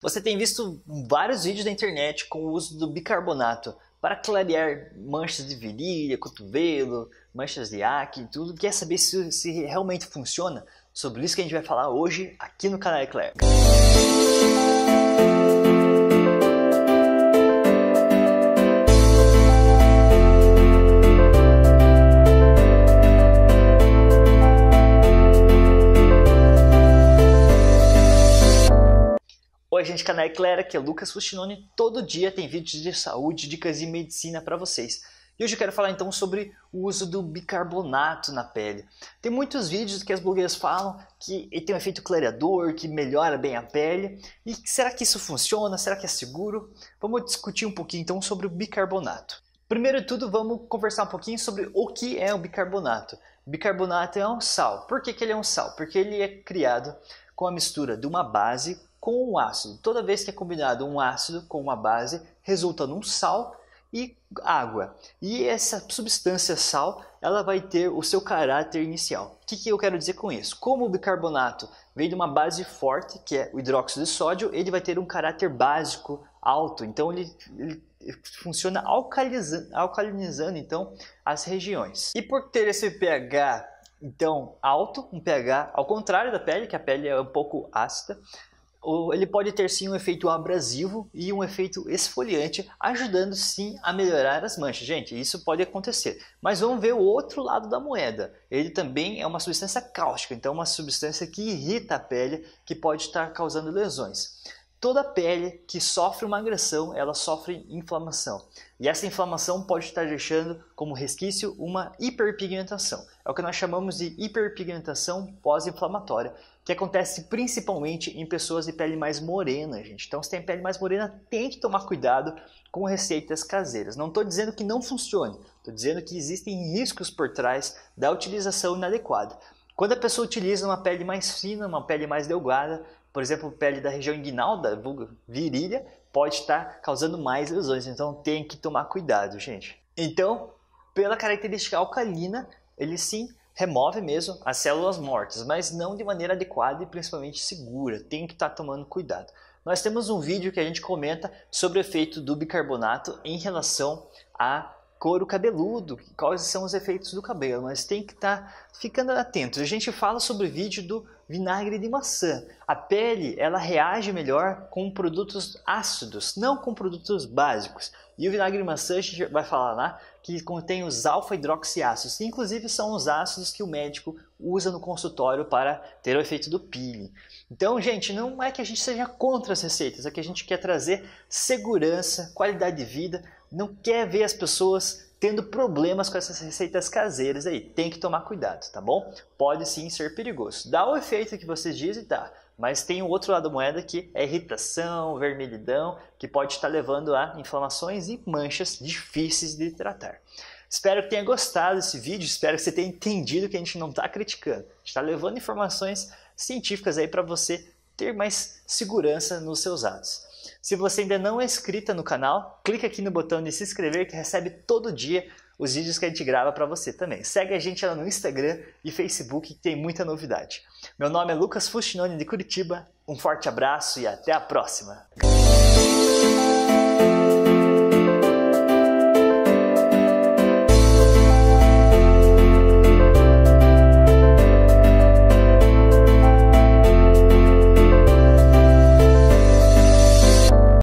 Você tem visto vários vídeos na internet com o uso do bicarbonato para clarear manchas de virilha, cotovelo, manchas de acne, tudo. Quer saber se, se realmente funciona? Sobre isso que a gente vai falar hoje aqui no canal Eclair. Música grande canal Clara, que é Lucas Fustinoni. Todo dia tem vídeos de saúde, dicas e medicina para vocês. E hoje eu quero falar então sobre o uso do bicarbonato na pele. Tem muitos vídeos que as blogueiras falam que ele tem um efeito clareador, que melhora bem a pele. E será que isso funciona? Será que é seguro? Vamos discutir um pouquinho então sobre o bicarbonato. Primeiro de tudo, vamos conversar um pouquinho sobre o que é o bicarbonato. Bicarbonato é um sal. Por que, que ele é um sal? Porque ele é criado com a mistura de uma base com um ácido. Toda vez que é combinado um ácido com uma base, resulta num sal e água. E essa substância sal, ela vai ter o seu caráter inicial. O que, que eu quero dizer com isso? Como o bicarbonato vem de uma base forte, que é o hidróxido de sódio, ele vai ter um caráter básico alto. Então ele, ele funciona alcalinizando então as regiões. E por ter esse pH então alto, um pH ao contrário da pele, que a pele é um pouco ácida, ele pode ter sim um efeito abrasivo e um efeito esfoliante, ajudando sim a melhorar as manchas. Gente, isso pode acontecer. Mas vamos ver o outro lado da moeda. Ele também é uma substância cáustica, então uma substância que irrita a pele, que pode estar causando lesões. Toda pele que sofre uma agressão, ela sofre inflamação. E essa inflamação pode estar deixando como resquício uma hiperpigmentação. É o que nós chamamos de hiperpigmentação pós-inflamatória, que acontece principalmente em pessoas de pele mais morena, gente. Então, se tem pele mais morena, tem que tomar cuidado com receitas caseiras. Não estou dizendo que não funcione, estou dizendo que existem riscos por trás da utilização inadequada. Quando a pessoa utiliza uma pele mais fina, uma pele mais delgada, por exemplo, pele da região inguinal, da virilha, pode estar causando mais lesões. Então tem que tomar cuidado, gente. Então, pela característica alcalina, ele sim remove mesmo as células mortas, mas não de maneira adequada e principalmente segura. Tem que estar tomando cuidado. Nós temos um vídeo que a gente comenta sobre o efeito do bicarbonato em relação a couro cabeludo, quais são os efeitos do cabelo, mas tem que estar tá ficando atento. A gente fala sobre o vídeo do vinagre de maçã. A pele, ela reage melhor com produtos ácidos, não com produtos básicos. E o vinagre de maçã a gente vai falar lá né, que contém os alfa-hidroxiácidos, que inclusive são os ácidos que o médico usa no consultório para ter o efeito do peeling. Então, gente, não é que a gente seja contra as receitas, é que a gente quer trazer segurança, qualidade de vida, não quer ver as pessoas tendo problemas com essas receitas caseiras aí. Tem que tomar cuidado, tá bom? Pode sim ser perigoso. Dá o efeito que vocês dizem, tá? Mas tem o um outro lado da moeda que é irritação, vermelhidão, que pode estar levando a inflamações e manchas difíceis de tratar. Espero que tenha gostado desse vídeo, espero que você tenha entendido que a gente não está criticando. A gente está levando informações científicas aí para você ter mais segurança nos seus atos. Se você ainda não é inscrita no canal, clique aqui no botão de se inscrever que recebe todo dia os vídeos que a gente grava para você também. Segue a gente lá no Instagram e Facebook que tem muita novidade. Meu nome é Lucas Fustinoni de Curitiba. Um forte abraço e até a próxima.